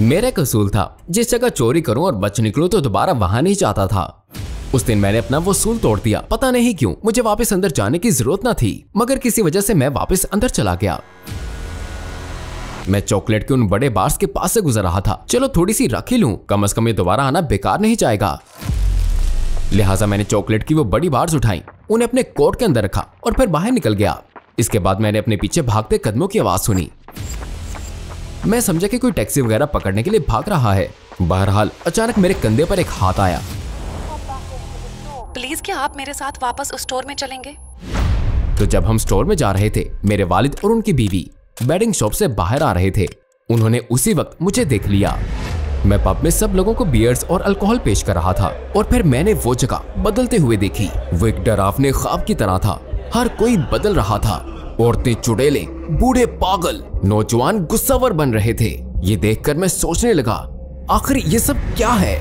मेरा एक असूल था जिस जगह चोरी करूं और बच निकलूं तो दोबारा वहां नहीं जाता था उस दिन मैंने अपना वो सूल तोड़ दिया पता नहीं क्यों मुझे वापस अंदर जाने की जरूरत ना थी मगर किसी वजह से मैं वापस अंदर चला गया मैं चॉकलेट के उन बड़े बार्स के पास से गुजर रहा था चलो थोड़ी सी रखी लूं कम अज कम ये दोबारा आना बेकार नहीं जाएगा लिहाजा मैंने चॉकलेट की वो बड़ी बार्स उठाई उन्हें अपने कोट के अंदर रखा और फिर बाहर निकल गया इसके बाद मैंने अपने पीछे भागते कदमों की आवाज सुनी मैं समझा कि कोई टैक्सी वगैरह पकड़ने के लिए भाग रहा है बहरहाल अचानक मेरे कंधे पर एक हाथ आया प्लीज क्या आप मेरे साथ वापस उस स्टोर में चलेंगे तो जब हम स्टोर में जा रहे थे मेरे वालिद और उनकी बीवी बेडिंग शॉप से बाहर आ रहे थे उन्होंने उसी वक्त मुझे देख लिया मैं पब में सब लोगों को बियर्स और अल्कोहल पेश कर रहा था और फिर मैंने वो जगह बदलते हुए देखी वो एक डरावने ख्वाब की तरह था हर कोई बदल रहा था औरतें चुड़ैले बूढ़े पागल नौजवान गुस्सावर बन रहे थे ये देखकर मैं सोचने लगा आखिर ये सब क्या है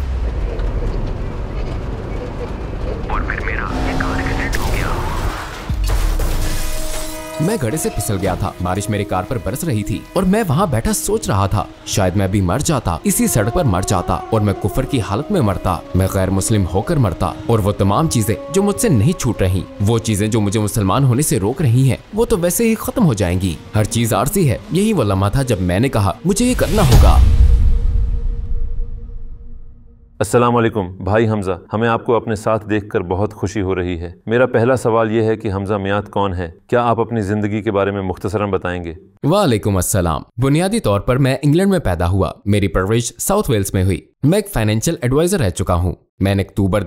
मैं घड़े से फिसल गया था बारिश मेरे कार पर बरस रही थी और मैं वहाँ बैठा सोच रहा था शायद मैं भी मर जाता इसी सड़क पर मर जाता और मैं कुफर की हालत में मरता मैं गैर मुस्लिम होकर मरता और वो तमाम चीजें जो मुझसे नहीं छूट रही वो चीजें जो मुझे मुसलमान होने से रोक रही है वो तो वैसे ही खत्म हो जाएंगी हर चीज आरसी है यही वो लम्हा था जब मैंने कहा मुझे ये करना होगा अस्सलाम वालेकुम भाई हमज़ा हमें आपको अपने साथ देखकर बहुत खुशी हो रही है मेरा पहला सवाल यह है कि हमज़ा मियात कौन है क्या आप अपनी ज़िंदगी के बारे में मुख्तसरा बताएंगे वालेकुम अस्सलाम बुनियादी तौर पर मैं इंग्लैंड में पैदा हुआ मेरी परवरिश साउथ वेल्स में हुई मैं एक फाइनेंशियल एडवाइजर रह चुका हूँ मैंने अक्टूबर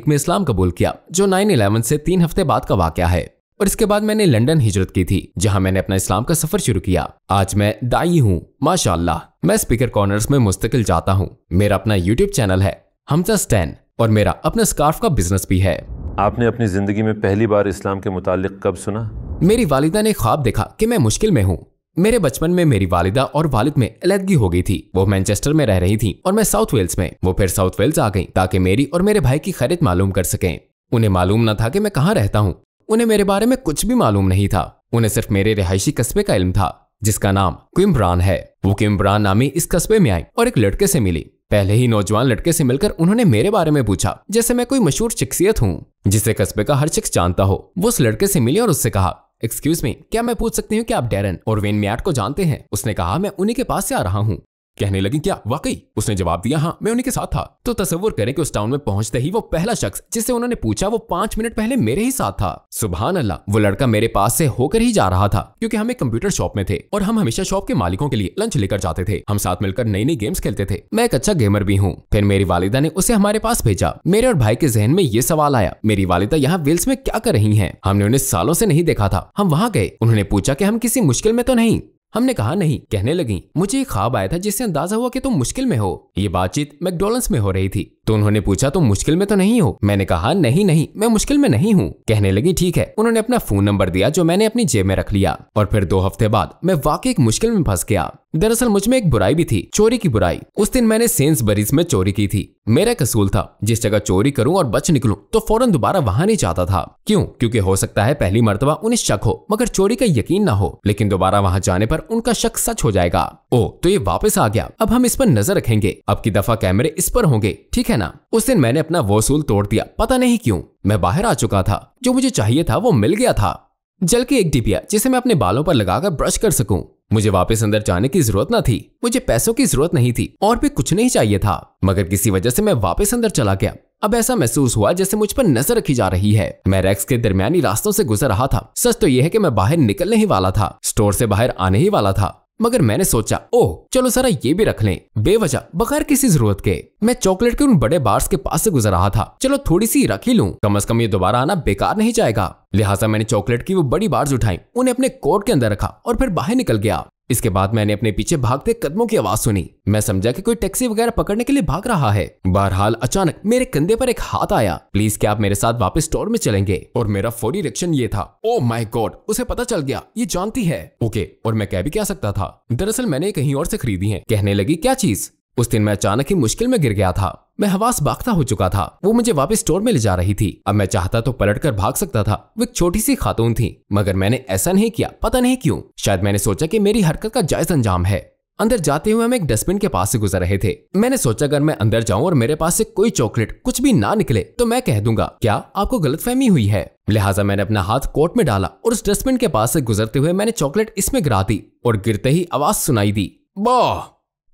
एक में इस्लाम कबूल किया जो नाइन इलेवन से तीन हफ्ते बाद का वाक़ है और इसके बाद मैंने लंदन हिजरत की थी जहां मैंने अपना इस्लाम का सफर शुरू किया आज मैं दाई हूँ माशाल्लाह मैं स्पीकर कॉर्नर्स में मुस्तकिल जाता हूँ मेरा अपना यूट्यूब चैनल है हमजा स्टैन और मेरा अपना स्कार्फ का बिजनेस भी है आपने अपनी जिंदगी में पहली बार इस्लाम के मुतालिक कब सुना मेरी वालिदा ने ख्वाब देखा की मैं मुश्किल में हूँ मेरे बचपन में मेरी वालिदा और वालिद में अलहदगी हो गई थी वो मैनचेस्टर में रह रही थी और मैं साउथ वेल्स में वो फिर साउथ वेल्स आ गई ताकि मेरी और मेरे भाई की खरीद मालूम कर सकें उन्हें मालूम न था कि मैं कहाँ रहता हूँ उन्हें मेरे बारे में कुछ भी मालूम नहीं था उन्हें सिर्फ मेरे रिहायशी कस्बे का इल्म था जिसका नाम क्विम्ब्रान है वो क्विम्ब्रान नामी इस कस्बे में आई और एक लड़के से मिली पहले ही नौजवान लड़के से मिलकर उन्होंने मेरे बारे में पूछा जैसे मैं कोई मशहूर शख्सियत हूँ जिसे कस्बे का हर शख्स जानता हो वो उस लड़के से मिली और उससे कहा एक्सक्यूज मी क्या मैं पूछ सकती हूँ कि आप डेरन और वेन मियाट को जानते हैं उसने कहा मैं उन्हीं के पास से आ रहा हूँ कहने लगी क्या वाकई उसने जवाब दिया हाँ मैं उन्हीं के साथ था तो तस्वुर करें कि उस टाउन में पहुंचते ही वो पहला शख्स जिससे उन्होंने पूछा वो पांच मिनट पहले मेरे ही साथ था सुबह अल्लाह वो लड़का मेरे पास से होकर ही जा रहा था क्योंकि हम एक कंप्यूटर शॉप में थे और हम हमेशा शॉप के मालिकों के लिए लंच लेकर जाते थे हम साथ मिलकर नई नई गेम्स खेलते थे मैं एक अच्छा गेमर भी हूँ फिर मेरी वालिदा ने उसे हमारे पास भेजा मेरे और भाई के जहन में ये सवाल आया मेरी वालिदा यहाँ विल्स में क्या कर रही है हमने उन्हें सालों से नहीं देखा था हम वहाँ गए उन्होंने पूछा की हम किसी मुश्किल में तो नहीं हमने कहा नहीं कहने लगी मुझे एक ख्वाब आया था जिससे अंदाजा हुआ कि तुम मुश्किल में हो ये बातचीत मैकडोनल्ड्स में हो रही थी तो उन्होंने पूछा तुम मुश्किल में तो नहीं हो मैंने कहा नहीं नहीं मैं मुश्किल में नहीं हूँ कहने लगी ठीक है उन्होंने अपना फोन नंबर दिया जो मैंने अपनी जेब में रख लिया और फिर दो हफ्ते बाद मैं वाकई मुश्किल में फंस गया दरअसल मुझ में एक बुराई भी थी चोरी की बुराई उस दिन मैंने सेंस बरीज में चोरी की थी मेरा कसूल था जिस जगह चोरी करूं और बच निकलूं तो फौरन दोबारा वहां नहीं जाता था क्यों क्योंकि हो सकता है पहली मरतबा उन्हें शक हो मगर चोरी का यकीन ना हो लेकिन दोबारा वहां जाने पर उनका शक सच हो जाएगा ओ तो ये वापस आ गया अब हम इस पर नजर रखेंगे अब की दफा कैमरे इस पर होंगे ठीक है है ना उस दिन मैंने अपना वसूल तोड़ दिया पता नहीं क्यों मैं बाहर आ चुका था जो मुझे चाहिए था वो मिल गया था जल के एक डिबिया जिसे मैं अपने बालों पर लगाकर ब्रश कर सकूं मुझे वापस अंदर जाने की जरूरत न थी मुझे पैसों की जरूरत नहीं थी और भी कुछ नहीं चाहिए था मगर किसी वजह से मैं वापस अंदर चला गया अब ऐसा महसूस हुआ जैसे मुझ पर नजर रखी जा रही है मैं रैक्स के दरमियानी रास्तों से गुजर रहा था सच तो यह है कि मैं बाहर निकलने ही वाला था स्टोर से बाहर आने ही वाला था मगर मैंने सोचा ओह चलो सारा ये भी रख लें बेवजह बगैर किसी जरूरत के मैं चॉकलेट के उन बड़े बार्स के पास से गुजर रहा था चलो थोड़ी सी रख ही लूँ कम अज कम ये दोबारा आना बेकार नहीं जाएगा लिहाजा मैंने चॉकलेट की वो बड़ी बार्स उठाई उन्हें अपने कोट के अंदर रखा और फिर बाहर निकल गया इसके बाद मैंने अपने पीछे भागते कदमों की आवाज सुनी मैं समझा कि कोई टैक्सी वगैरह पकड़ने के लिए भाग रहा है बहरहाल अचानक मेरे कंधे पर एक हाथ आया प्लीज क्या आप मेरे साथ वापस स्टोर में चलेंगे और मेरा फोरी रिएक्शन ये था ओ माई गॉड उसे पता चल गया ये जानती है ओके और मैं कह भी क्या सकता था दरअसल मैंने कहीं और से खरीदी है कहने लगी क्या चीज उस दिन मैं अचानक ही मुश्किल में गिर गया था मैं हवास बागता हो चुका था वो मुझे वापस स्टोर में ले जा रही थी अब मैं चाहता तो पलट कर भाग सकता था वो एक छोटी सी खातून थी मगर मैंने ऐसा नहीं किया पता नहीं क्यों शायद मैंने सोचा कि मेरी हरकत का जायज अंजाम है अंदर जाते हुए हम एक डस्टबिन के पास से गुजर रहे थे मैंने सोचा अगर मैं अंदर जाऊं और मेरे पास से कोई चॉकलेट कुछ भी ना निकले तो मैं कह दूंगा क्या आपको गलतफहमी हुई है लिहाजा मैंने अपना हाथ कोट में डाला और उस डस्टबिन के पास से गुजरते हुए मैंने चॉकलेट इसमें गिरा दी और गिरते ही आवाज सुनाई दी वाह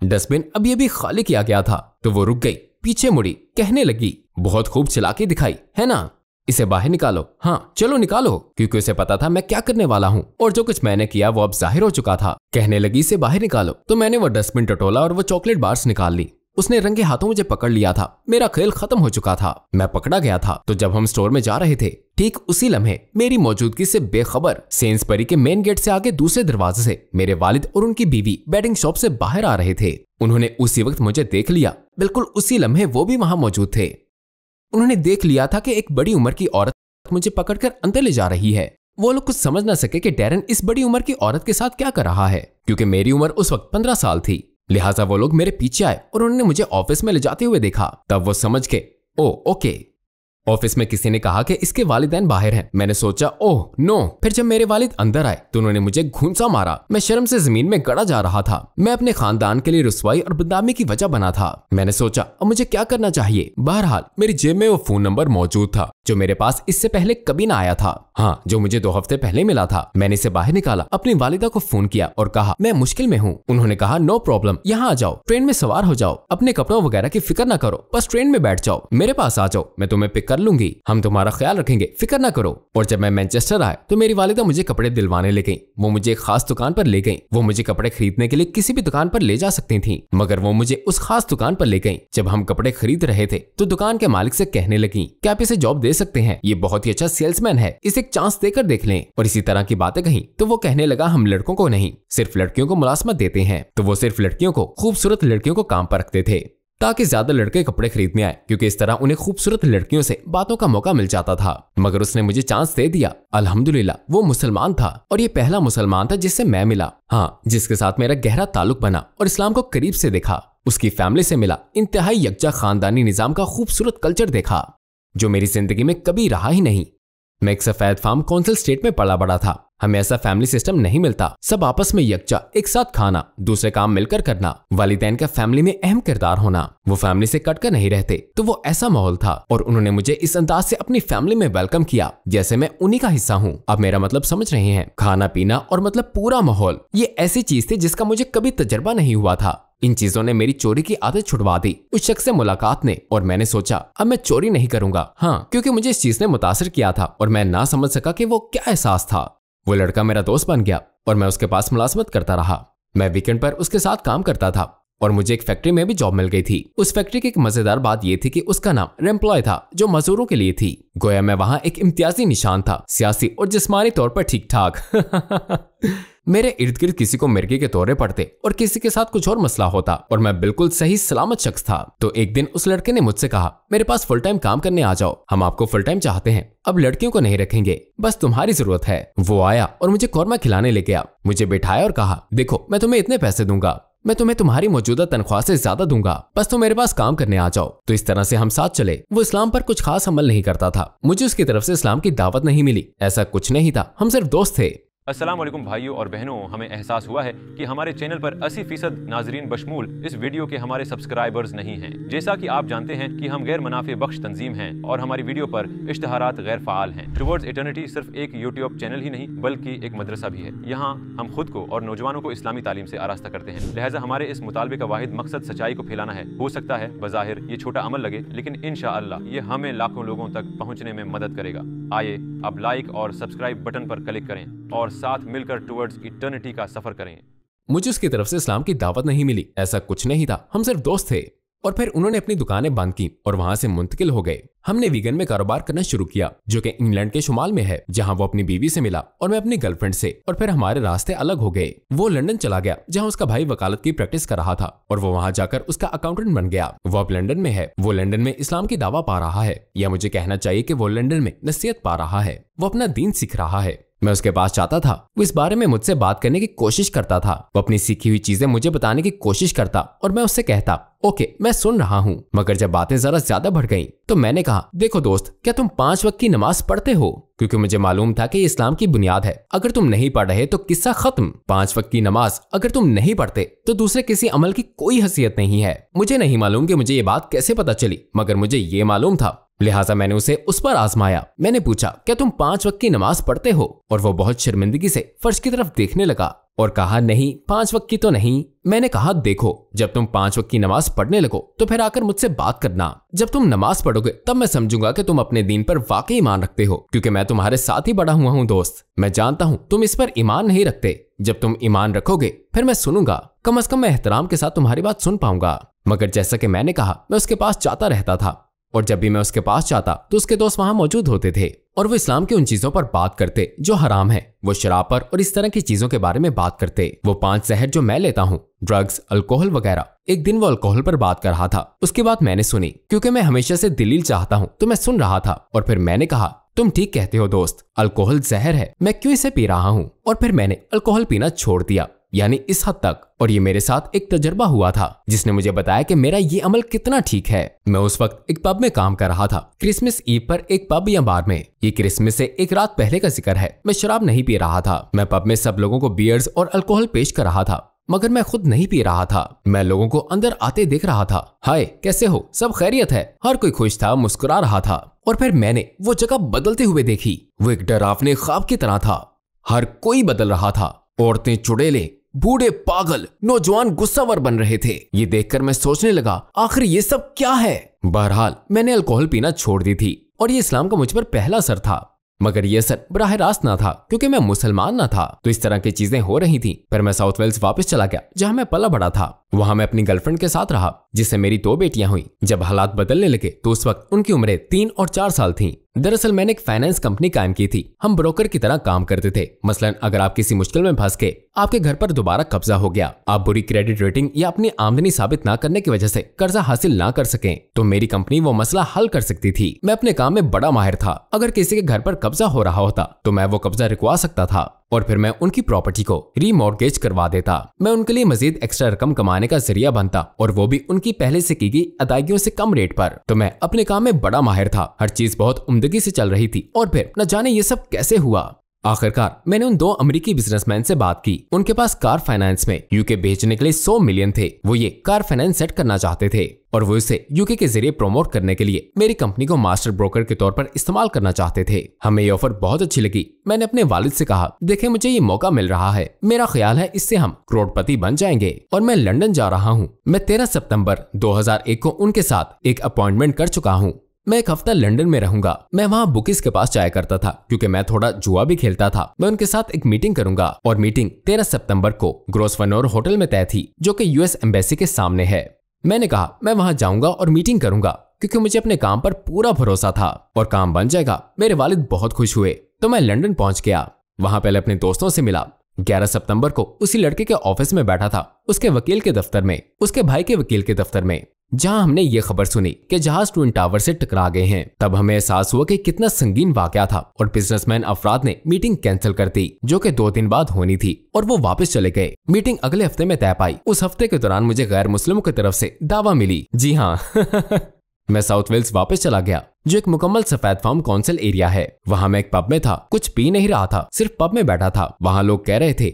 डस्टबिन अभी अभी खाली किया गया था तो वो रुक गई पीछे मुड़ी कहने लगी बहुत खूब चला के दिखाई है ना इसे बाहर निकालो हाँ चलो निकालो क्योंकि उसे पता था मैं क्या करने वाला हूँ और जो कुछ मैंने किया वो अब जाहिर हो चुका था कहने लगी इसे बाहर निकालो तो मैंने वो डस्टबिन टटोला और वो चॉकलेट बार्स निकाल ली उसने रंगे हाथों मुझे पकड़ लिया था मेरा खेल खत्म हो चुका था मैं पकड़ा गया था तो जब हम स्टोर में जा रहे थे ठीक उसी लम्हे मेरी मौजूदगी से बेखबर सेंस परी के मेन गेट से आगे दूसरे दरवाजे से मेरे वालिद और उनकी बीवी बैटिंग शॉप से बाहर आ रहे थे उन्होंने उसी वक्त मुझे देख लिया बिल्कुल उसी लम्हे वो भी वहां मौजूद थे उन्होंने देख लिया था कि एक बड़ी उम्र की औरत मुझे पकड़कर अंदर ले जा रही है वो लोग कुछ समझ ना सके कि डेरन इस बड़ी उम्र की औरत के साथ क्या कर रहा है क्योंकि मेरी उम्र उस वक्त पंद्रह साल थी लिहाजा वो लोग मेरे पीछे आए और उन्होंने मुझे ऑफिस में ले जाते हुए देखा तब वो समझ के ओ ओके ऑफिस में किसी ने कहा कि इसके वालिदैन बाहर हैं। मैंने सोचा ओह नो फिर जब मेरे वालिद अंदर आए तो उन्होंने मुझे घूंसा मारा मैं शर्म से जमीन में गड़ा जा रहा था मैं अपने खानदान के लिए रसवाई और बदनामी की वजह बना था मैंने सोचा अब मुझे क्या करना चाहिए बहरहाल मेरी जेब में वो फोन नंबर मौजूद था जो मेरे पास इससे पहले कभी ना आया था हाँ जो मुझे दो हफ्ते पहले मिला था मैंने इसे बाहर निकाला अपनी वालिदा को फोन किया और कहा मैं मुश्किल में हूँ उन्होंने कहा नो प्रॉब्लम यहाँ आ जाओ ट्रेन में सवार हो जाओ अपने कपड़ों वगैरह की फिक्र न करो बस ट्रेन में बैठ जाओ मेरे पास आ जाओ मैं तुम्हें पिक कर कर लूंगी हम तुम्हारा ख्याल रखेंगे फिक्र ना करो और जब मैं मैनचेस्टर आया तो मेरी वालिदा मुझे कपड़े दिलवाने ले गई वो मुझे एक खास दुकान पर ले गई वो मुझे कपड़े खरीदने के लिए किसी भी दुकान पर ले जा सकती थी मगर वो मुझे उस खास दुकान पर ले गई जब हम कपड़े खरीद रहे थे तो दुकान के मालिक से कहने लगी क्या आप इसे जॉब दे सकते हैं ये बहुत ही अच्छा सेल्समैन है इसे एक चांस देकर देख ले और इसी तरह की बातें कही तो वो कहने लगा हम लड़कों को नहीं सिर्फ लड़कियों को मुलाजमत देते हैं तो वो सिर्फ लड़कियों को खूबसूरत लड़कियों को काम पर रखते थे ताकि ज्यादा लड़के कपड़े खरीदने आए क्योंकि इस तरह उन्हें खूबसूरत लड़कियों से बातों का मौका मिल जाता था मगर उसने मुझे चांस दे दिया अल्हम्दुलिल्लाह वो मुसलमान था और ये पहला मुसलमान था जिससे मैं मिला हाँ जिसके साथ मेरा गहरा ताल्लुक बना और इस्लाम को करीब से देखा उसकी फैमिली से मिला इंतहाई यकजा खानदानी निजाम का खूबसूरत कल्चर देखा जो मेरी जिंदगी में कभी रहा ही नहीं मैं एक सफेद फार्म कौंसिल स्टेट में पड़ा बड़ा था हमें ऐसा फैमिली सिस्टम नहीं मिलता सब आपस में यकचा एक साथ खाना दूसरे काम मिलकर करना वालिदैन का फैमिली में अहम किरदार होना वो फैमिली से कट कर नहीं रहते तो वो ऐसा माहौल था और उन्होंने मुझे इस अंदाज से अपनी फैमिली में वेलकम किया जैसे मैं उन्हीं का हिस्सा हूँ अब मेरा मतलब समझ रहे हैं खाना पीना और मतलब पूरा माहौल ये ऐसी चीज थी जिसका मुझे कभी तजर्बा नहीं हुआ था इन चीजों ने मेरी चोरी की आदत छुड़वा दी उस शख्स से मुलाकात ने और मैंने सोचा अब मैं चोरी नहीं करूंगा हाँ क्योंकि मुझे इस चीज ने मुतासर किया था और मैं ना समझ सका कि वो क्या एहसास था वो लड़का मेरा दोस्त बन गया और मैं उसके पास मुलाजमत करता रहा मैं वीकेंड पर उसके साथ काम करता था और मुझे एक फैक्ट्री में भी जॉब मिल गई थी उस फैक्ट्री की एक मजेदार बात यह थी कि उसका नाम रेम्प्लॉय था जो मजदूरों के लिए थी गोया मैं वहाँ एक इम्तियाजी निशान था सियासी और जिसमानी तौर पर ठीक ठाक मेरे इर्द गिर्द किसी को मिर्गी के तोरे पड़ते और किसी के साथ कुछ और मसला होता और मैं बिल्कुल सही सलामत शख्स था तो एक दिन उस लड़के ने मुझसे कहा मेरे पास फुल टाइम काम करने आ जाओ हम आपको फुल टाइम चाहते हैं अब लड़कियों को नहीं रखेंगे बस तुम्हारी जरूरत है वो आया और मुझे कौरमा खिलाने ले गया मुझे बैठाया और कहा देखो मैं तुम्हें इतने पैसे दूंगा मैं तुम्हें तुम्हारी मौजूदा तनख्वाह से ज्यादा दूंगा बस तुम मेरे पास काम करने आ जाओ तो इस तरह से हम साथ चले वो इस्लाम पर कुछ खास अमल नहीं करता था मुझे उसकी तरफ से इस्लाम की दावत नहीं मिली ऐसा कुछ नहीं था हम सिर्फ दोस्त थे असलम भाइयों और बहनों हमें एहसास हुआ है कि हमारे चैनल पर 80 फीसद नाजरीन बशमूल इस वीडियो के हमारे सब्सक्राइबर्स नहीं हैं जैसा कि आप जानते हैं कि हम गैर मुनाफे बख्श तंजीम हैं और हमारी वीडियो पर इश्तहारात गैर फाल हैं टूवर्ड्स इटर्निटी सिर्फ एक यूट्यूब चैनल ही नहीं बल्कि एक मदरसा भी है यहाँ हम खुद को और नौजवानों को इस्लामी तालीम ऐसी आरास्ता करते हैं लिहाजा हमारे इस मुतालबे का वाद मकसद सच्चाई को फैलाना है हो सकता है बाहिर ये छोटा अमल लगे लेकिन इन ये हमें लाखों लोगों तक पहुँचने में मदद करेगा आइए अब लाइक और सब्सक्राइब बटन पर क्लिक करें और साथ मिलकर टूवर्ड्स इटर्निटी का सफर करें मुझे उसकी तरफ से इस्लाम की दावत नहीं मिली ऐसा कुछ नहीं था हम सिर्फ दोस्त थे और फिर उन्होंने अपनी दुकानें बंद की और वहां से मुंतकिल हो गए हमने वीगन में कारोबार करना शुरू किया जो कि इंग्लैंड के शुमाल में है जहाँ वो अपनी बीवी से मिला और मैं अपनी गर्लफ्रेंड से और फिर हमारे रास्ते अलग हो गए वो लंदन चला गया जहाँ उसका भाई वकालत की प्रैक्टिस कर रहा था और वो वहाँ जाकर उसका अकाउंटेंट बन गया वो अब लंदन में है वो लंदन में इस्लाम की दावा पा रहा है या मुझे कहना चाहिए की वो लंडन में नसीहत पा रहा है वो अपना दीन सीख रहा है मैं उसके पास जाता था वो इस बारे में मुझसे बात करने की कोशिश करता था वो अपनी सीखी हुई चीजें मुझे बताने की कोशिश करता और मैं उससे कहता ओके मैं सुन रहा हूँ मगर जब बातें जरा ज्यादा बढ़ गईं तो मैंने कहा देखो दोस्त क्या तुम पांच वक्त की नमाज पढ़ते हो क्योंकि मुझे मालूम था कि इस्लाम की बुनियाद है अगर तुम नहीं पढ़ रहे तो किस्सा खत्म पांच वक्त की नमाज अगर तुम नहीं पढ़ते तो दूसरे किसी अमल की कोई हसीयत नहीं है मुझे नहीं मालूम कि मुझे ये बात कैसे पता चली मगर मुझे ये मालूम था लिहाजा मैंने उसे उस पर आजमाया मैंने पूछा क्या तुम पांच वक्त की नमाज पढ़ते हो और वो बहुत शर्मिंदगी से फर्श की तरफ देखने लगा और कहा नहीं पांच वक्त की तो नहीं मैंने कहा देखो जब तुम पांच वक्त की नमाज पढ़ने लगो तो फिर आकर मुझसे बात करना जब तुम नमाज पढ़ोगे तब मैं समझूंगा कि तुम अपने दीन पर वाकई ईमान रखते हो क्योंकि मैं तुम्हारे साथ ही बड़ा हुआ हूँ दोस्त मैं जानता हूँ तुम इस पर ईमान नहीं रखते जब तुम ईमान रखोगे फिर मैं सुनूंगा कम अज कम मैं एहतराम के साथ तुम्हारी बात सुन पाऊंगा मगर जैसा कि मैंने कहा मैं उसके पास जाता रहता था और जब भी मैं उसके पास जाता तो उसके दोस्त वहाँ मौजूद होते थे और वो इस्लाम की उन चीजों पर बात करते जो हराम है वो शराब पर और इस तरह की चीजों के बारे में बात करते वो पांच जहर जो मैं लेता हूँ ड्रग्स अल्कोहल वगैरह एक दिन वो अल्कोहल पर बात कर रहा था उसके बाद मैंने सुनी क्यूँकी मैं हमेशा ऐसी दिलील चाहता हूँ तो मैं सुन रहा था और फिर मैंने कहा तुम ठीक कहते हो दोस्त अल्कोहल जहर है मैं क्यों इसे पी रहा हूँ और फिर मैंने अल्कोहल पीना छोड़ दिया यानी इस हद तक और ये मेरे साथ एक तजर्बा हुआ था जिसने मुझे बताया कि मेरा ये अमल कितना ठीक है मैं उस वक्त एक पब में काम कर रहा था क्रिसमस ईव पर एक पब या बार में ये क्रिसमस से एक रात पहले का जिक्र है मैं शराब नहीं पी रहा था मैं पब में सब लोगों को बियर्स और अल्कोहल पेश कर रहा था मगर मैं खुद नहीं पी रहा था मैं लोगों को अंदर आते देख रहा था हाय कैसे हो सब खैरियत है हर कोई खुश था मुस्कुरा रहा था और फिर मैंने वो जगह बदलते हुए देखी वो एक डरावने ख्वाब की तरह था हर कोई बदल रहा था औरतें चुड़ेले बूढ़े पागल नौजवान गुस्सावर बन रहे थे ये देखकर मैं सोचने लगा आखिर ये सब क्या है बहरहाल मैंने अल्कोहल पीना छोड़ दी थी और ये इस्लाम का मुझ पर पहला असर था मगर यह असर बराह रास्त ना था क्योंकि मैं मुसलमान ना था तो इस तरह की चीजें हो रही थी पर मैं साउथ वेल्स वापस चला गया जहां मैं पला बड़ा था वहां मैं अपनी गर्लफ्रेंड के साथ रहा जिससे मेरी दो बेटियां हुई जब हालात बदलने लगे तो उस वक्त उनकी उम्र तीन और चार साल थी दरअसल मैंने एक फाइनेंस कंपनी कायम की थी हम ब्रोकर की तरह काम करते थे मसलन अगर आप किसी मुश्किल में फंस गए आपके घर पर दोबारा कब्जा हो गया आप बुरी क्रेडिट रेटिंग या अपनी आमदनी साबित ना करने की वजह से कर्जा हासिल ना कर सके तो मेरी कंपनी वो मसला हल कर सकती थी मैं अपने काम में बड़ा माहिर था अगर किसी के घर पर कब्जा हो रहा होता तो मैं वो कब्जा रिकवा सकता था और फिर मैं उनकी प्रॉपर्टी को रीमॉर्गेज करवा देता मैं उनके लिए मजीद एक्स्ट्रा रकम कमाने का जरिया बनता और वो भी उनकी पहले से की गई अदायगियों से कम रेट पर तो मैं अपने काम में बड़ा माहिर था हर चीज बहुत उमदगी से चल रही थी और फिर न जाने ये सब कैसे हुआ आखिरकार मैंने उन दो अमेरिकी बिजनेसमैन से बात की उनके पास कार फाइनेंस में यूके भेजने के लिए 100 मिलियन थे वो ये कार फाइनेंस सेट करना चाहते थे और वो इसे यूके के जरिए प्रमोट करने के लिए मेरी कंपनी को मास्टर ब्रोकर के तौर पर इस्तेमाल करना चाहते थे हमें ये ऑफर बहुत अच्छी लगी मैंने अपने वालिद से कहा देखे मुझे ये मौका मिल रहा है मेरा ख्याल है इससे हम करोड़पति बन जाएंगे और मैं लंदन जा रहा हूँ मैं तेरह सितम्बर दो को उनके साथ एक अपॉइंटमेंट कर चुका हूँ मैं एक हफ्ता लंदन में रहूंगा मैं वहाँ बुकिस के पास जाया करता था क्योंकि मैं थोड़ा जुआ भी खेलता था मैं उनके साथ एक मीटिंग करूंगा और मीटिंग 13 सितंबर को ग्रोसवनोर होटल में तय थी जो कि यूएस एम्बेसी के सामने है मैंने कहा मैं वहाँ जाऊंगा और मीटिंग करूंगा क्योंकि मुझे अपने काम पर पूरा भरोसा था और काम बन जाएगा मेरे वालिद बहुत खुश हुए तो मैं लंडन पहुंच गया वहाँ पहले अपने दोस्तों से मिला 11 सितंबर को उसी लड़के के ऑफिस में बैठा था उसके वकील के दफ्तर में उसके भाई के वकील के दफ्तर में जहां हमने ये खबर सुनी कि जहाज ट्विन टावर से टकरा गए हैं तब हमें एहसास हुआ कि कितना संगीन वाकया था और बिजनेसमैन अफराद ने मीटिंग कैंसिल कर दी जो कि दो दिन बाद होनी थी और वो वापस चले गए मीटिंग अगले हफ्ते में तय पाई उस हफ्ते के दौरान मुझे गैर मुस्लिमों की तरफ से दावा मिली जी हाँ मैं साउथ वेल्स वापस चला गया जो एक मुकम्मल सफेद फार्म काउंसिल एरिया है वहाँ मैं एक पब में था कुछ पी नहीं रहा था सिर्फ पब में बैठा था वहाँ लोग कह रहे थे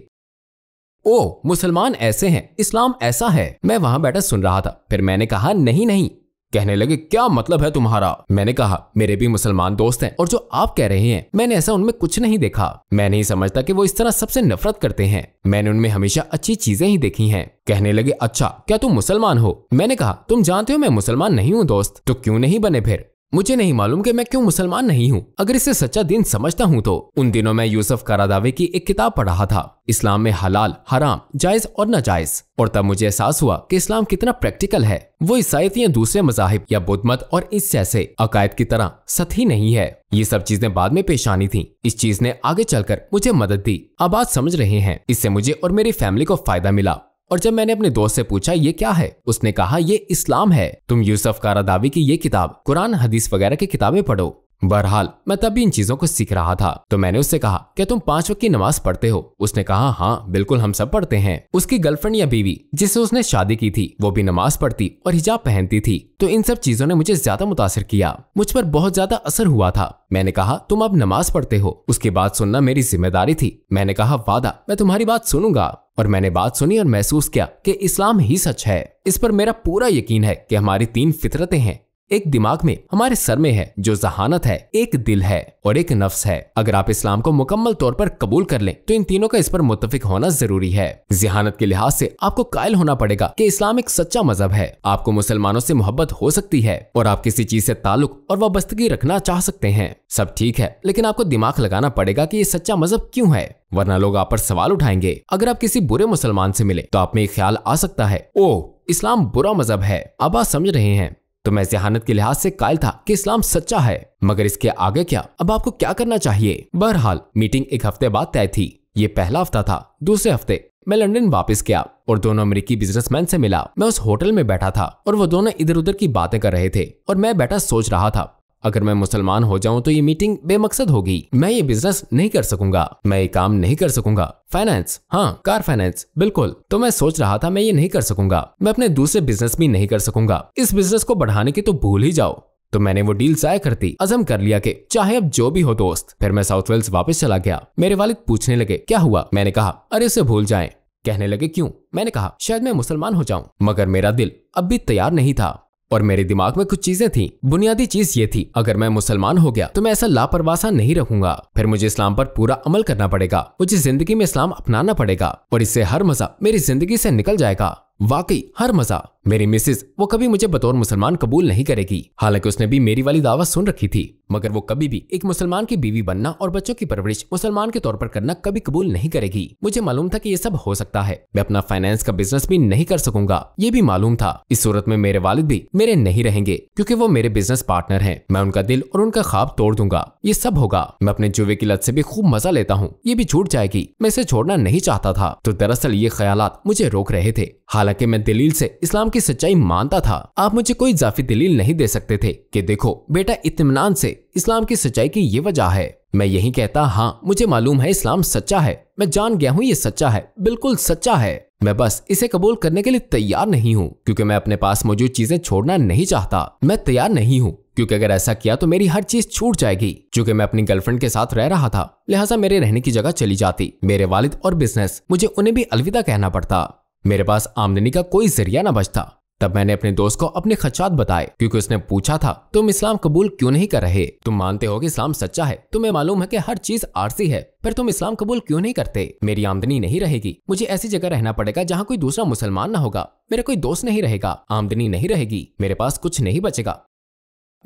ओह मुसलमान ऐसे हैं इस्लाम ऐसा है मैं वहां बैठा सुन रहा था फिर मैंने कहा नहीं नहीं कहने लगे क्या मतलब है तुम्हारा मैंने कहा मेरे भी मुसलमान दोस्त हैं और जो आप कह रहे हैं मैंने ऐसा उनमें कुछ नहीं देखा मैं नहीं समझता कि वो इस तरह सबसे नफरत करते हैं मैंने उनमें हमेशा अच्छी चीजें ही देखी हैं कहने लगे अच्छा क्या तुम मुसलमान हो मैंने कहा तुम जानते हो मैं मुसलमान नहीं हूँ दोस्त तो क्यों नहीं बने फिर मुझे नहीं मालूम कि मैं क्यों मुसलमान नहीं हूँ अगर इसे सच्चा दिन समझता हूँ तो उन दिनों मैं यूसुफ करादावे की एक किताब पढ़ रहा था इस्लाम में हलाल हराम जायज और नाजायज और तब मुझे एहसास हुआ कि इस्लाम कितना प्रैक्टिकल है वो ईसाइत या दूसरे मजाहिब या बुद्ध मत और इस जैसे अकायद की तरह सती नहीं है ये सब चीजें बाद में पेश आनी थी इस चीज ने आगे चलकर मुझे मदद दी अब आज समझ रहे हैं इससे मुझे और मेरी फैमिली को फायदा मिला और जब मैंने अपने दोस्त से पूछा ये क्या है उसने कहा ये इस्लाम है तुम यूसुफ कारादावी की ये किताब कुरान हदीस वगैरह की किताबें पढ़ो बहरहाल मैं तब भी इन चीजों को सीख रहा था तो मैंने उससे कहा क्या तुम पांच वक्त की नमाज पढ़ते हो उसने कहा हाँ बिल्कुल हम सब पढ़ते हैं उसकी गर्लफ्रेंड या बीवी जिससे उसने शादी की थी वो भी नमाज पढ़ती और हिजाब पहनती थी तो इन सब चीजों ने मुझे ज्यादा मुतासर किया मुझ पर बहुत ज्यादा असर हुआ था मैंने कहा तुम अब नमाज पढ़ते हो उसकी बात सुनना मेरी जिम्मेदारी थी मैंने कहा वादा मैं तुम्हारी बात सुनूंगा और मैंने बात सुनी और महसूस किया कि इस्लाम ही सच है इस पर मेरा पूरा यकीन है कि हमारी तीन फितरतें हैं एक दिमाग में हमारे सर में है जो जहानत है एक दिल है और एक नफ्स है अगर आप इस्लाम को मुकम्मल तौर पर कबूल कर लें तो इन तीनों का इस पर मुतफिक होना जरूरी है जहानत के लिहाज से आपको कायल होना पड़ेगा कि इस्लाम एक सच्चा मजहब है आपको मुसलमानों से मोहब्बत हो सकती है और आप किसी चीज से ताल्लुक और वाबस्तगी रखना चाह सकते हैं सब ठीक है लेकिन आपको दिमाग लगाना पड़ेगा कि ये सच्चा मजहब क्यों है वरना लोग आप पर सवाल उठाएंगे अगर आप किसी बुरे मुसलमान से मिले तो आप में ख्याल आ सकता है ओ इस्लाम बुरा मजहब है अब आप समझ रहे हैं तो मैं जहानत के लिहाज से कायल था कि इस्लाम सच्चा है मगर इसके आगे क्या अब आपको क्या करना चाहिए बहरहाल मीटिंग एक हफ्ते बाद तय थी ये पहला हफ्ता था दूसरे हफ्ते मैं लंदन वापस गया और दोनों अमेरिकी बिजनेसमैन से मिला मैं उस होटल में बैठा था और वो दोनों इधर उधर की बातें कर रहे थे और मैं बैठा सोच रहा था अगर मैं मुसलमान हो जाऊं तो ये मीटिंग बेमकसद होगी मैं ये बिजनेस नहीं कर सकूंगा मैं ये काम नहीं कर सकूंगा फाइनेंस हाँ कार फाइनेंस बिल्कुल तो मैं सोच रहा था मैं ये नहीं कर सकूंगा मैं अपने दूसरे बिजनेस भी नहीं कर सकूंगा इस बिजनेस को बढ़ाने की तो भूल ही जाओ तो मैंने वो डील जाय कर दी अजम कर लिया के चाहे अब जो भी हो दोस्त फिर मैं साउथ वेल्स वापस चला गया मेरे वालिद पूछने लगे क्या हुआ मैंने कहा अरे उसे भूल जाए कहने लगे क्यों मैंने कहा शायद मैं मुसलमान हो जाऊं मगर मेरा दिल अब भी तैयार नहीं था और मेरे दिमाग में कुछ चीजें थी बुनियादी चीज ये थी अगर मैं मुसलमान हो गया तो मैं ऐसा लापरवाह नहीं रहूंगा फिर मुझे इस्लाम पर पूरा अमल करना पड़ेगा मुझे जिंदगी में इस्लाम अपनाना पड़ेगा और इससे हर मजा मेरी जिंदगी से निकल जाएगा वाकई हर मजा मेरी मिसिस वो कभी मुझे बतौर मुसलमान कबूल नहीं करेगी हालांकि उसने भी मेरी वाली दावा सुन रखी थी मगर वो कभी भी एक मुसलमान की बीवी बनना और बच्चों की परवरिश मुसलमान के तौर पर करना कभी कबूल नहीं करेगी मुझे मालूम था कि ये सब हो सकता है मैं अपना फाइनेंस का बिजनेस भी नहीं कर सकूंगा ये भी मालूम था इस सूरत में मेरे वालिद भी मेरे नहीं रहेंगे क्योंकि वो मेरे बिजनेस पार्टनर है मैं उनका दिल और उनका ख्वाब तोड़ दूंगा ये सब होगा मैं अपने जुवे की लत ऐसी भी खूब मजा लेता हूँ ये भी छूट जाएगी मैं इसे छोड़ना नहीं चाहता था तो दरअसल ये ख्याल मुझे रोक रहे थे हालांकि मैं दलील ऐसी इस्लाम की सच्चाई मानता था आप मुझे कोई जाफी दलील नहीं दे सकते थे कि देखो बेटा इतमान से इस्लाम की सच्चाई की ये वजह है मैं यही कहता हाँ मुझे मालूम है इस्लाम सच्चा है मैं जान गया हूँ ये सच्चा है बिल्कुल सच्चा है मैं बस इसे कबूल करने के लिए तैयार नहीं हूँ क्योंकि मैं अपने पास मौजूद चीजें छोड़ना नहीं चाहता मैं तैयार नहीं हूँ क्योंकि अगर ऐसा किया तो मेरी हर चीज छूट जाएगी क्योंकि मैं अपनी गर्लफ्रेंड के साथ रह रहा था लिहाजा मेरे रहने की जगह चली जाती मेरे वालिद और बिजनेस मुझे उन्हें भी अलविदा कहना पड़ता मेरे पास आमदनी का कोई जरिया ना बचता तब मैंने अपने दोस्त को अपने खचात बताए क्योंकि उसने पूछा था तुम इस्लाम कबूल क्यों नहीं कर रहे तुम मानते हो कि इस्लाम सच्चा है तुम्हें मालूम है कि हर चीज आरसी है पर तुम इस्लाम कबूल क्यों नहीं करते मेरी आमदनी नहीं रहेगी मुझे ऐसी जगह रहना पड़ेगा जहाँ कोई दूसरा मुसलमान न होगा मेरा कोई दोस्त नहीं रहेगा आमदनी नहीं रहेगी मेरे पास कुछ नहीं बचेगा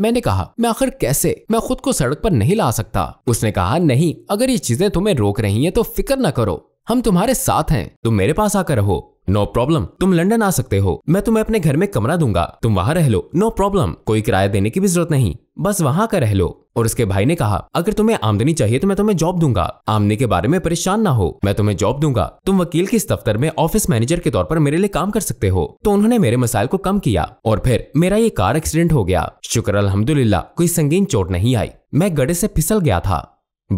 मैंने कहा मैं आखिर कैसे मैं खुद को सड़क पर नहीं ला सकता उसने कहा नहीं अगर ये चीजें तुम्हें रोक रही हैं तो फिक्र न करो हम तुम्हारे साथ हैं तुम मेरे पास आकर रहो नो प्रॉब्लम तुम लंदन आ सकते हो मैं तुम्हें अपने घर में कमरा दूंगा तुम वहाँ रह लो नो प्रॉब्लम कोई किराया देने की भी जरूरत नहीं बस वहाँ का रह लो और उसके भाई ने कहा अगर तुम्हें आमदनी चाहिए तो मैं तुम्हें जॉब दूंगा आमदनी के बारे में परेशान ना हो मैं तुम्हें जॉब दूंगा तुम वकील के इस दफ्तर में ऑफिस मैनेजर के तौर पर मेरे लिए काम कर सकते हो तो उन्होंने मेरे मसाइल को कम किया और फिर मेरा ये कार एक्सीडेंट हो गया शुक्र अलहमदुल्ला कोई संगीन चोट नहीं आई मैं गड्ढे ऐसी फिसल गया था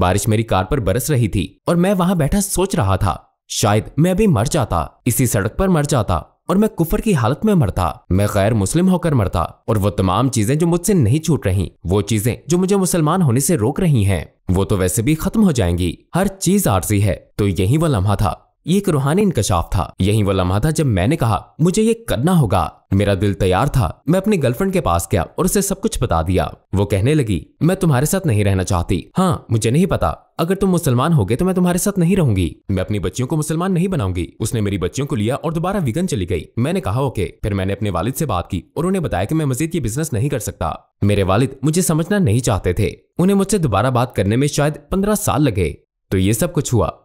बारिश मेरी कार पर बरस रही थी और मैं वहाँ बैठा सोच रहा था शायद मैं अभी मर जाता इसी सड़क पर मर जाता और मैं कुफर की हालत में मरता मैं गैर मुस्लिम होकर मरता और वो तमाम चीजें जो मुझसे नहीं छूट रही वो चीजें जो मुझे मुसलमान होने से रोक रही हैं वो तो वैसे भी खत्म हो जाएंगी हर चीज आरसी है तो यही वो लम्हा था ये एक रूहानी इंकशाफ था यही वो लम्हा था जब मैंने कहा मुझे ये करना होगा मेरा दिल तैयार था मैं अपनी गर्लफ्रेंड के पास गया और उसे सब कुछ बता दिया वो कहने लगी मैं तुम्हारे साथ नहीं रहना चाहती हाँ मुझे नहीं पता अगर तुम मुसलमान होगे तो मैं तुम्हारे साथ नहीं रहूंगी मैं अपनी बच्चियों को मुसलमान नहीं बनाऊंगी उसने मेरी बच्चियों को लिया और दोबारा विगन चली गई मैंने कहा ओके फिर मैंने अपने वालिद से बात की और उन्हें बताया कि मैं मजीद ये बिजनेस नहीं कर सकता मेरे वालिद मुझे समझना नहीं चाहते थे उन्हें मुझसे दोबारा बात करने में शायद पंद्रह साल लगे तो ये सब कुछ हुआ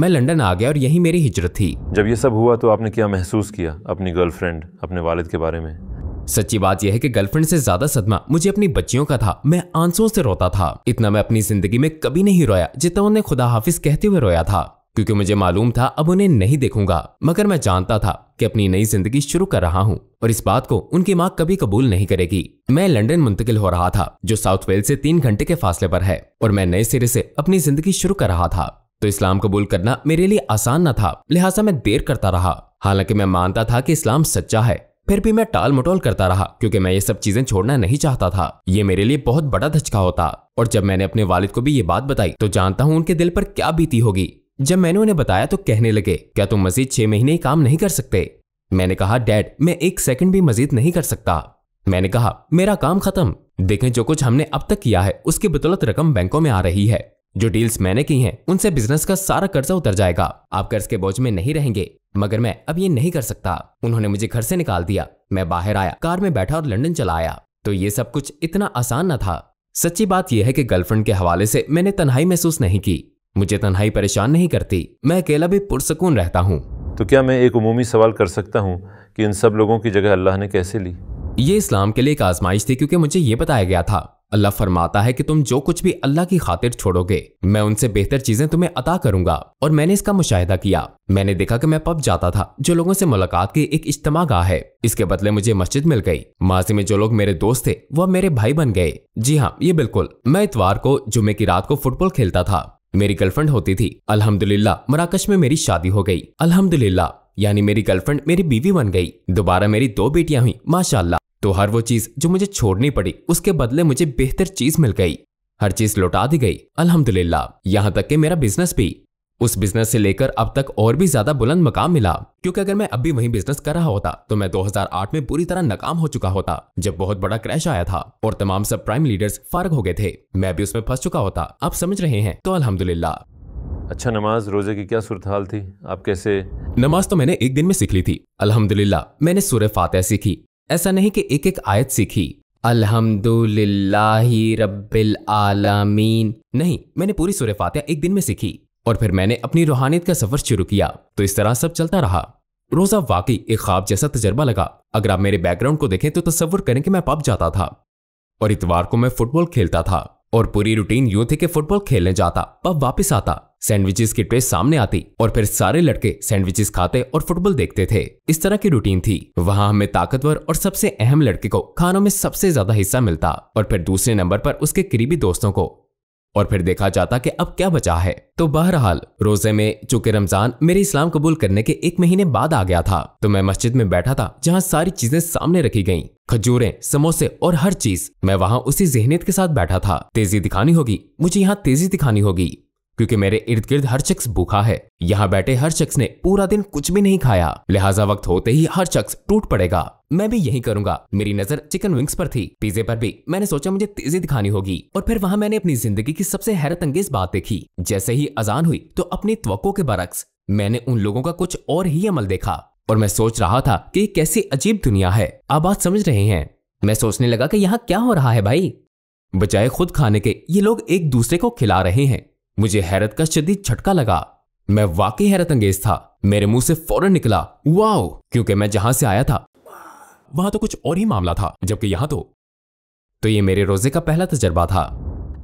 मैं लंदन आ गया और यही मेरी हिजरत थी जब ये सब हुआ तो आपने क्या महसूस किया अपनी गर्लफ्रेंड अपने वालिद के बारे में सच्ची बात यह है कि गर्लफ्रेंड से ज्यादा सदमा मुझे अपनी बच्चियों का था मैं आंसुओं से रोता था इतना मैं अपनी जिंदगी में कभी नहीं रोया जितना उन्हें खुदा हाफिज कहते हुए रोया था क्योंकि मुझे मालूम था अब उन्हें नहीं देखूंगा मगर मैं जानता था कि अपनी नई जिंदगी शुरू कर रहा हूँ और इस बात को उनकी माँ कभी कबूल नहीं करेगी मैं लंदन मुंतकिल हो रहा था जो साउथ वेल से तीन घंटे के फासले पर है और मैं नए सिरे से अपनी जिंदगी शुरू कर रहा था तो इस्लाम कबूल करना मेरे लिए आसान न था लिहाजा मैं देर करता रहा हालांकि मैं मानता था कि इस्लाम सच्चा है फिर भी मैं टाल मटोल करता रहा क्योंकि मैं ये सब चीजें छोड़ना नहीं चाहता था ये मेरे लिए बहुत बड़ा धचका होता और जब मैंने अपने वालिद को भी ये बात बताई तो जानता हूँ उनके दिल पर क्या बीती होगी जब मैंने उन्हें बताया तो कहने लगे क्या तुम मजीद छह महीने काम नहीं कर सकते मैंने कहा डैड मैं एक सेकंड भी मजीद नहीं कर सकता मैंने कहा मेरा काम खत्म देखें जो कुछ हमने अब तक किया है उसकी बदौलत रकम बैंकों में आ रही है जो डील्स मैंने की हैं उनसे बिजनेस का सारा कर्जा उतर जाएगा आप कर्ज के बोझ में नहीं रहेंगे मगर मैं अब ये नहीं कर सकता उन्होंने मुझे घर से निकाल दिया मैं बाहर आया कार में बैठा और लंदन चला आया तो ये सब कुछ इतना आसान न था सच्ची बात यह है कि गर्लफ्रेंड के हवाले से मैंने तन्हाई महसूस नहीं की मुझे तन्हाई परेशान नहीं करती मैं अकेला भी पुरसकून रहता हूँ तो क्या मैं एक उमूमी सवाल कर सकता हूँ कि इन सब लोगों की जगह अल्लाह ने कैसे ली ये इस्लाम के लिए एक आजमाइश थी क्योंकि मुझे ये बताया गया था अल्लाह फरमाता है कि तुम जो कुछ भी अल्लाह की खातिर छोड़ोगे मैं उनसे बेहतर चीजें तुम्हें अता करूंगा और मैंने इसका मुशाहिदा किया मैंने देखा कि मैं पब जाता था जो लोगों से मुलाकात की एक इज्तमा गाह है इसके बदले मुझे मस्जिद मिल गई माजी में जो लोग मेरे दोस्त थे वह मेरे भाई बन गए जी हाँ ये बिल्कुल मैं इतवार को जुमे की रात को फुटबॉल खेलता था मेरी गर्लफ्रेंड होती थी अल्हम्दुलिल्लाह मराकश में मेरी शादी हो गई अल्हम्दुलिल्लाह यानी मेरी गर्लफ्रेंड मेरी बीवी बन गई दोबारा मेरी दो बेटियां हुई माशाल्लाह तो हर वो चीज जो मुझे छोड़नी पड़ी उसके बदले मुझे बेहतर चीज मिल गई हर चीज लौटा दी गई अल्हम्दुलिल्लाह यहाँ तक कि मेरा बिजनेस भी उस बिजनेस से लेकर अब तक और भी ज्यादा बुलंद मकाम मिला क्योंकि अगर मैं अभी वही बिजनेस कर रहा होता तो मैं 2008 में पूरी तरह नाकाम हो चुका होता जब बहुत बड़ा क्रैश आया था और तमाम सब प्राइम लीडर्स फारग हो गए थे मैं भी उसमें फंस चुका होता आप समझ रहे हैं तो अलहमदुल्ला अच्छा नमाज रोजे की क्या सूरत हाल थी आप कैसे नमाज तो मैंने एक दिन में सीख ली थी अल्हम्दुलिल्लाह मैंने सूर्य फातह सीखी ऐसा नहीं कि एक एक आयत सीखी अल्हम्दुलिल्लाहि रब्बिल आलमीन नहीं मैंने पूरी सूर्य फातिहा एक दिन में सीखी और फिर मैंने अपनी रूहानियत का सफर शुरू किया तो इस तरह सब चलता रहा रोजा वाकई एक ख्वाब जैसा तजर्बा लगा अगर आप मेरे बैकग्राउंड को देखें तो तस्वुर करें कि मैं पब जाता था और इतवार को मैं फुटबॉल खेलता था और पूरी रूटीन यूं थी कि फुटबॉल खेलने जाता पब वापस आता सैंडविचेस की ट्रे सामने आती और फिर सारे लड़के सैंडविचेस खाते और फुटबॉल देखते थे इस तरह की रूटीन थी वहाँ हमें ताकतवर और सबसे अहम लड़के को खानों में सबसे ज्यादा हिस्सा मिलता और फिर दूसरे नंबर पर उसके करीबी दोस्तों को और फिर देखा जाता कि अब क्या बचा है तो बहरहाल रोजे में चूंकि रमजान मेरे इस्लाम कबूल करने के एक महीने बाद आ गया था तो मैं मस्जिद में बैठा था जहाँ सारी चीजें सामने रखी गईं खजूरें समोसे और हर चीज मैं वहाँ उसी जहनीत के साथ बैठा था तेजी दिखानी होगी मुझे यहाँ तेजी दिखानी होगी क्योंकि मेरे इर्द गिर्द हर शख्स भूखा है यहाँ बैठे हर शख्स ने पूरा दिन कुछ भी नहीं खाया लिहाजा वक्त होते ही हर शख्स टूट पड़ेगा मैं भी यही करूंगा मेरी नजर चिकन विंग्स पर थी पिज्जे पर भी मैंने सोचा मुझे तेजी दिखानी होगी और फिर वहाँ मैंने अपनी जिंदगी की सबसे हैरत अंगेज बात देखी जैसे ही अजान हुई तो अपनी तो के बरक्स मैंने उन लोगों का कुछ और ही अमल देखा और मैं सोच रहा था कि कैसी अजीब दुनिया है आप बात समझ रहे हैं मैं सोचने लगा कि यहाँ क्या हो रहा है भाई बजाय खुद खाने के ये लोग एक दूसरे को खिला रहे हैं मुझे हैरत का शदीद झटका लगा मैं वाकई हैरत अंगेज था मेरे मुंह से फौरन निकला वाओ क्योंकि मैं जहां से आया था वहां तो कुछ और ही मामला था जबकि यहां तो तो ये मेरे रोजे का पहला तजर्बा था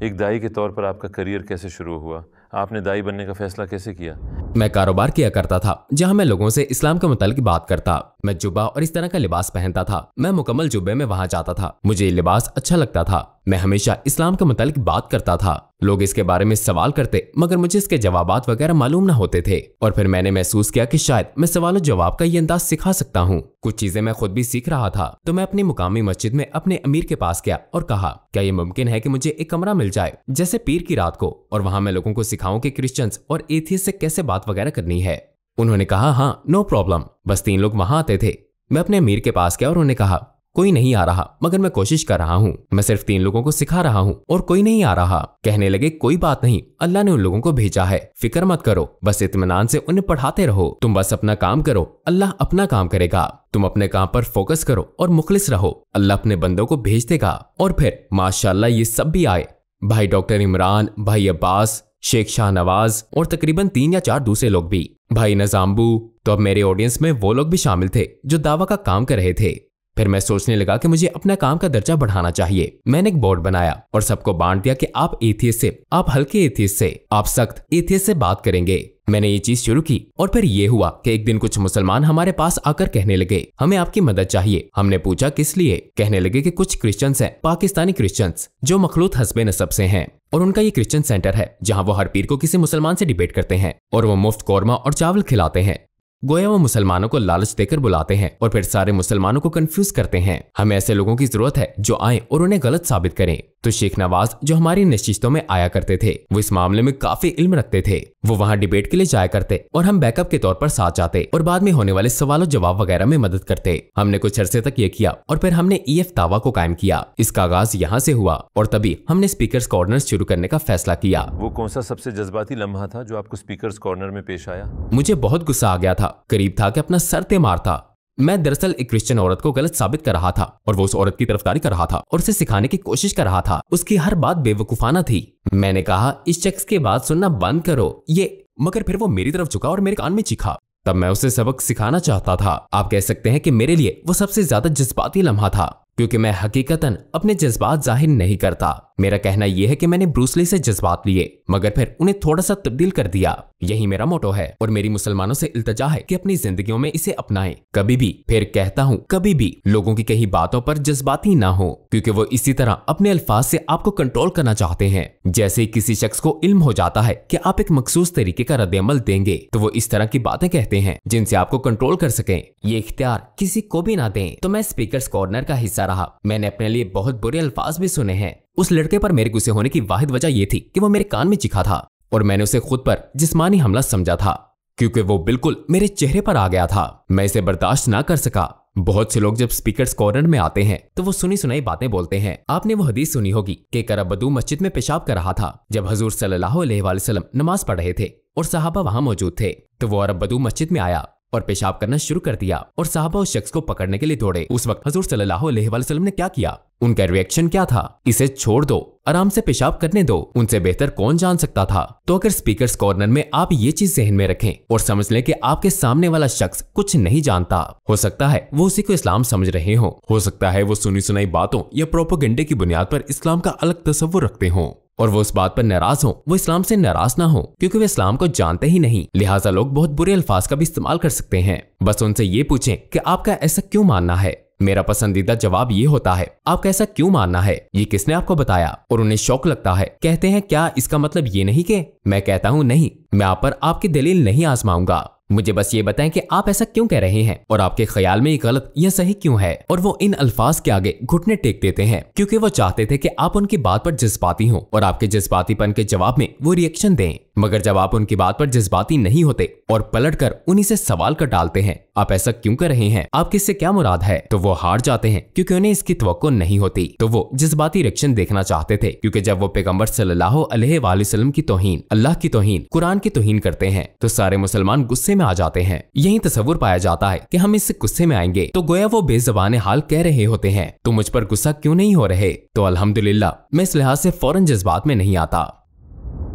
एक दाई के तौर पर आपका करियर कैसे शुरू हुआ आपने दाई बनने का फैसला कैसे किया मैं कारोबार किया करता था जहां मैं लोगों से इस्लाम के मतलब बात करता मैं जुबा और इस तरह का लिबास पहनता था मैं मुकम्मल जुबे में वहां जाता था मुझे ये लिबास अच्छा लगता था मैं हमेशा इस्लाम के मुतालिक बात करता था लोग इसके बारे में सवाल करते मगर मुझे इसके जवाब वगैरह मालूम न होते थे और फिर मैंने महसूस किया कि शायद मैं सवाल जवाब का ये अंदाज सिखा सकता हूँ कुछ चीजें मैं खुद भी सीख रहा था तो मैं अपनी मुकामी मस्जिद में अपने अमीर के पास गया और कहा क्या ये मुमकिन है की मुझे एक कमरा मिल जाए जैसे पीर की रात को और वहाँ मैं लोगों को सिखाऊँ की क्रिश्चियंस और एथियस से कैसे बात वगैरह करनी है उन्होंने कहा हाँ नो प्रॉब्लम बस तीन लोग वहाँ आते थे मैं अपने अमीर के पास गया और उन्होंने कहा कोई नहीं आ रहा मगर मैं कोशिश कर रहा हूँ मैं सिर्फ तीन लोगों को सिखा रहा हूँ और कोई नहीं आ रहा कहने लगे कोई बात नहीं अल्लाह ने उन लोगों को भेजा है फिक्र मत करो बस इतमान से उन्हें पढ़ाते रहो तुम बस अपना काम करो अल्लाह अपना काम करेगा तुम अपने काम पर फोकस करो और मुखलिस रहो अल्लाह अपने बंदों को भेज देगा और फिर माशाला ये सब भी आए भाई डॉक्टर इमरान भाई अब्बास शेख शाह नवाज और तकरीबन तीन या चार दूसरे लोग भी भाई नजाम्बू तो अब मेरे ऑडियंस में वो लोग भी शामिल थे जो दावा का काम कर रहे थे फिर मैं सोचने लगा कि मुझे अपना काम का दर्जा बढ़ाना चाहिए मैंने एक बोर्ड बनाया और सबको बांट दिया कि आप एथियस से आप हल्के एथियस से आप सख्त एथियस से बात करेंगे मैंने ये चीज शुरू की और फिर ये हुआ कि एक दिन कुछ मुसलमान हमारे पास आकर कहने लगे हमें आपकी मदद चाहिए हमने पूछा किस लिए कहने लगे कि कुछ क्रिश्चियन हैं पाकिस्तानी क्रिश्चियन जो मखलूत हसबे नसब से हैं और उनका ये क्रिश्चियन सेंटर है जहाँ वो हर पीर को किसी मुसलमान से डिबेट करते हैं और वो मुफ्त कौरमा और चावल खिलाते हैं गोया वो मुसलमानों को लालच देकर बुलाते हैं और फिर सारे मुसलमानों को कंफ्यूज करते हैं हमें ऐसे लोगों की जरूरत है जो आए और उन्हें गलत साबित करें तो शेख नवाज जो हमारी नशिस्तों में आया करते थे वो इस मामले में काफी इल्म रखते थे वो वहाँ डिबेट के लिए जाया करते और हम बैकअप के तौर पर साथ जाते और बाद में होने वाले सवालों जवाब वगैरह में मदद करते हमने कुछ अरसे तक ये किया और फिर हमने ई e एफ तावा को कायम किया इसका आगाज यहाँ से हुआ और तभी हमने स्पीकर कॉर्नर शुरू करने का फैसला किया वो कौन सा सबसे जज्बाती लम्हा था जो आपको स्पीकर कॉर्नर में पेश आया मुझे बहुत गुस्सा आ गया था करीब था की अपना सरते मारता मैं दरअसल एक क्रिश्चियन औरत को गलत साबित कर रहा था और वो उस औरत की तरफदारी कर रहा था और उसे सिखाने की कोशिश कर रहा था उसकी हर बात बेवकूफाना थी मैंने कहा इस शख्स के बाद सुनना बंद करो ये मगर फिर वो मेरी तरफ झुका और मेरे कान में चीखा तब मैं उसे सबक सिखाना चाहता था आप कह सकते हैं कि मेरे लिए वो सबसे ज्यादा जज्बाती लम्हा था क्योंकि मैं हकीकतन अपने जज्बात जाहिर नहीं करता मेरा कहना यह है कि मैंने ब्रूसली से जज्बात लिए मगर फिर उन्हें थोड़ा सा तब्दील कर दिया यही मेरा मोटो है और मेरी मुसलमानों से इल्तजा है कि अपनी जिंदगियों में इसे अपनाएं कभी भी फिर कहता हूँ कभी भी लोगों की कहीं बातों पर जज्बाती ना हो क्योंकि वो इसी तरह अपने अल्फाज से आपको कंट्रोल करना चाहते हैं जैसे किसी शख्स को इल्म हो जाता है कि आप एक मखसूस तरीके का अमल देंगे तो वो इस तरह की बातें कहते हैं जिनसे आपको कंट्रोल कर सके ये इख्तियार किसी को भी ना दे तो मैं स्पीकर कॉर्नर का हिस्सा रहा मैंने अपने लिए बहुत बुरे अल्फाज भी सुने हैं उस लड़के पर मेरे गुस्से होने की वाहिद वजह यह थी कि वो मेरे कान में चिखा था और मैंने उसे खुद पर जिस्मानी हमला समझा था क्योंकि वो बिल्कुल मेरे चेहरे पर आ गया था मैं इसे बर्दाश्त ना कर सका बहुत से लोग जब स्पीकर्स कॉर्नर में आते हैं तो वो सुनी सुनाई बातें बोलते हैं आपने वो हदीस सुनी होगी कि करबदू मस्जिद में पेशाब कर रहा था जब हजूर सल्लाम नमाज पढ़ रहे थे और साहबा वहाँ मौजूद थे तो वो अरबदू मस्जिद में आया और पेशाब करना शुरू कर दिया और साहबा उस शख्स को पकड़ने के लिए दौड़े उस वक्त हजूर सल्लाम ने क्या किया उनका रिएक्शन क्या था इसे छोड़ दो आराम से पेशाब करने दो उनसे बेहतर कौन जान सकता था तो अगर स्पीकर्स कॉर्नर में आप ये चीज जहन में रखें और समझ लें कि आपके सामने वाला शख्स कुछ नहीं जानता हो सकता है वो उसी को इस्लाम समझ रहे हो हो सकता है वो सुनी सुनाई बातों या प्रोपोगंडे की बुनियाद पर इस्लाम का अलग तस्वुर रखते हों और वो इस बात पर नाराज हो वो इस्लाम से नाराज ना हो क्योंकि वे इस्लाम को जानते ही नहीं लिहाजा लोग बहुत बुरे अल्फाज का भी इस्तेमाल कर सकते हैं बस उनसे ये पूछे की आपका ऐसा क्यूँ मानना है मेरा पसंदीदा जवाब ये होता है आपका ऐसा क्यों मानना है ये किसने आपको बताया और उन्हें शौक लगता है कहते हैं क्या इसका मतलब ये नहीं के मैं कहता हूँ नहीं मैं आप पर आपकी दलील नहीं आजमाऊंगा मुझे बस ये बताएं कि आप ऐसा क्यों कह रहे हैं और आपके ख्याल में ये गलत या सही क्यों है और वो इन अल्फाज के आगे घुटने टेक देते हैं क्योंकि वो चाहते थे कि आप उनकी बात पर जज्बाती हों और आपके जज्बातीपन के जवाब में वो रिएक्शन दें मगर जब आप उनकी बात पर जज्बाती नहीं होते और पलट कर उन्हीं से सवाल कर डालते हैं आप ऐसा क्यों कर रहे हैं आप इससे क्या मुराद है तो वो हार जाते हैं क्योंकि उन्हें इसकी तो नहीं होती तो वो जज्बाती रक्षण देखना चाहते थे क्योंकि जब वो पैगम्बर सल्लाम की तोहन अल्लाह की तोहन कुरान की तोहन करते हैं तो सारे मुसलमान गुस्से में आ जाते हैं यही तस्वुर पाया जाता है की हम इससे गुस्से में आएंगे तो गोया वो बेजबान हाल कह रहे होते हैं तो मुझ पर गुस्सा क्यों नहीं हो रहे तो अलहमदुल्ला मैं इस लिहाज से फौरन जज्बात में नहीं आता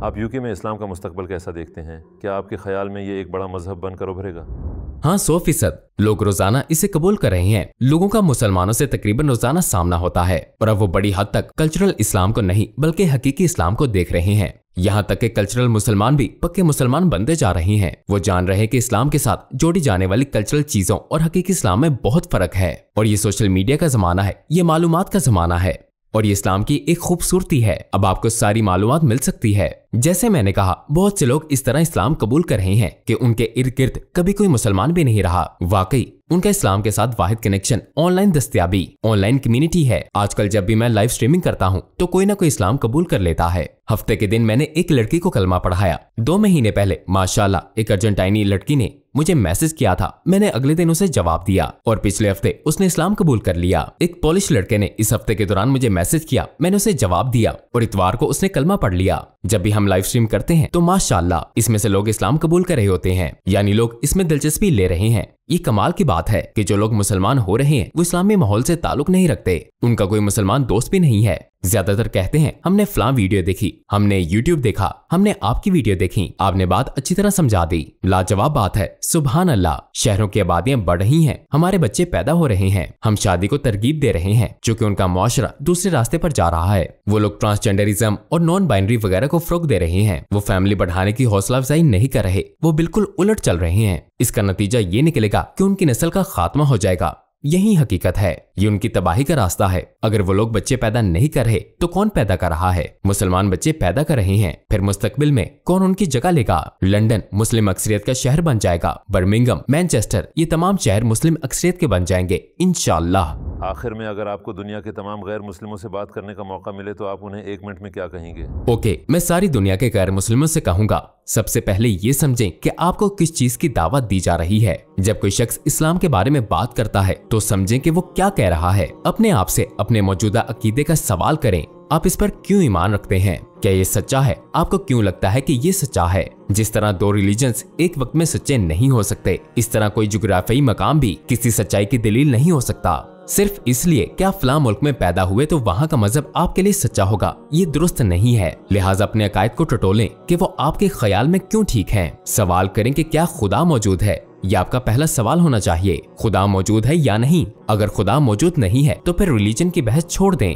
आप यूके में इस्लाम का मुस्तकबल कैसा देखते हैं क्या आपके ख्याल में ये एक बड़ा मजहब बनकर उभरेगा हाँ सौ फीसद लोग रोजाना इसे कबूल कर रहे हैं लोगों का मुसलमानों से तकरीबन रोजाना सामना होता है और अब वो बड़ी हद तक कल्चरल इस्लाम को नहीं बल्कि हकीकी इस्लाम को देख रहे हैं यहाँ तक के कल्चरल मुसलमान भी पक्के मुसलमान बनते जा रहे हैं वो जान रहे की कि इस्लाम के साथ जोड़ी जाने वाली कल्चरल चीजों और हकीकी इस्लाम में बहुत फर्क है और ये सोशल मीडिया का जमाना है ये मालूम का जमाना है और ये इस्लाम की एक खूबसूरती है अब आपको सारी मालूम मिल सकती है जैसे मैंने कहा बहुत से लोग इस तरह इस्लाम कबूल कर रहे हैं कि उनके इर्द गिर्द कभी कोई मुसलमान भी नहीं रहा वाकई उनका इस्लाम के साथ वाहिद कनेक्शन ऑनलाइन दस्तियाबी ऑनलाइन कम्युनिटी है आजकल जब भी मैं लाइव स्ट्रीमिंग करता हूँ तो कोई ना कोई इस्लाम कबूल कर लेता है हफ्ते के दिन मैंने एक लड़की को कलमा पढ़ाया दो महीने पहले माशाला एक अर्जेंटाइनी लड़की ने मुझे मैसेज किया था मैंने अगले दिन उसे जवाब दिया और पिछले हफ्ते उसने इस्लाम कबूल कर लिया एक पोलिश लड़के ने इस हफ्ते के दौरान मुझे मैसेज किया मैंने उसे जवाब दिया और इतवार को उसने कलमा पढ़ लिया जब भी हम लाइव स्ट्रीम करते हैं तो माशाला इसमें से लोग इस्लाम कबूल कर रहे होते हैं यानी लोग इसमें दिलचस्पी ले रहे हैं ये कमाल की बात है कि जो लोग मुसलमान हो रहे हैं वो इस्लामी माहौल से ताल्लुक नहीं रखते उनका कोई मुसलमान दोस्त भी नहीं है ज्यादातर कहते हैं हमने फला वीडियो देखी हमने यूट्यूब देखा हमने आपकी वीडियो देखी आपने बात अच्छी तरह समझा दी लाजवाब बात है सुबह अल्लाह शहरों की आबादियाँ बढ़ रही हैं हमारे बच्चे पैदा हो रहे हैं हम शादी को तरगीब दे रहे हैं चूँकि उनका मुआरा दूसरे रास्ते पर जा रहा है वो लोग ट्रांसजेंडरिज्म और नॉन बाइनरी वगैरह को फ्रोक दे रहे हैं वो फैमिली बढ़ाने की हौसला अफजाई नहीं कर रहे वो बिल्कुल उलट चल रहे हैं इसका नतीजा ये निकलेगा की उनकी नस्ल का खात्मा हो जाएगा यही हकीकत है ये उनकी तबाही का रास्ता है अगर वो लोग बच्चे पैदा नहीं कर रहे तो कौन पैदा कर रहा है मुसलमान बच्चे पैदा कर रहे हैं फिर मुस्तकबिल में कौन उनकी जगह लेगा लंदन मुस्लिम अक्सरियत का शहर बन जाएगा बर्मिंगम मैनचेस्टर ये तमाम शहर मुस्लिम अक्सरियत के बन जाएंगे इनशाला आखिर में अगर आपको दुनिया के तमाम गैर मुस्लिमों से बात करने का मौका मिले तो आप उन्हें एक मिनट में क्या कहेंगे ओके मैं सारी दुनिया के गैर मुस्लिमों से कहूंगा सबसे पहले ये समझें कि आपको किस चीज की दावत दी जा रही है जब कोई शख्स इस्लाम के बारे में बात करता है तो समझें कि वो क्या कह रहा है अपने आप से अपने मौजूदा अकीदे का सवाल करें आप इस पर क्यों ईमान रखते हैं क्या ये सच्चा है आपको क्यों लगता है कि ये सच्चा है जिस तरह दो रिलीजन एक वक्त में सच्चे नहीं हो सकते इस तरह कोई जोग्राफी मकाम भी किसी सच्चाई की दलील नहीं हो सकता सिर्फ इसलिए कि आप फला मुल्क में पैदा हुए तो वहाँ का मजहब आपके लिए सच्चा होगा ये दुरुस्त नहीं है लिहाजा अपने अकायद को टटोलें कि वो आपके ख्याल में क्यों ठीक है सवाल करें कि क्या खुदा मौजूद है यह आपका पहला सवाल होना चाहिए खुदा मौजूद है या नहीं अगर खुदा मौजूद नहीं है तो फिर रिलीजन की बहस छोड़ दें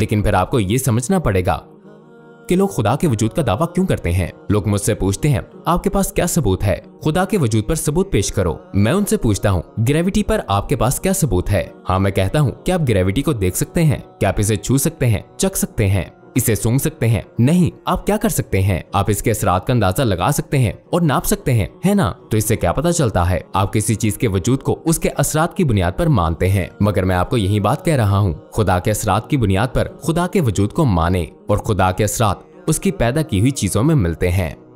लेकिन फिर आपको ये समझना पड़ेगा कि लोग खुदा के वजूद का दावा क्यों करते हैं लोग मुझसे पूछते हैं आपके पास क्या सबूत है खुदा के वजूद पर सबूत पेश करो मैं उनसे पूछता हूँ ग्रेविटी पर आपके पास क्या सबूत है हाँ मैं कहता हूँ कि आप ग्रेविटी को देख सकते हैं क्या आप इसे छू सकते हैं चख सकते हैं इसे सूंघ सकते हैं नहीं आप क्या कर सकते हैं आप इसके असरा का अंदाजा लगा सकते हैं और नाप सकते हैं है ना तो इससे क्या पता चलता है आप किसी चीज के वजूद को उसके असरात की बुनियाद पर मानते हैं मगर मैं आपको यही बात कह रहा हूँ खुदा के असरात की बुनियाद पर खुदा के वजूद को माने और खुदा के असरात उसकी पैदा की हुई चीजों में मिलते हैं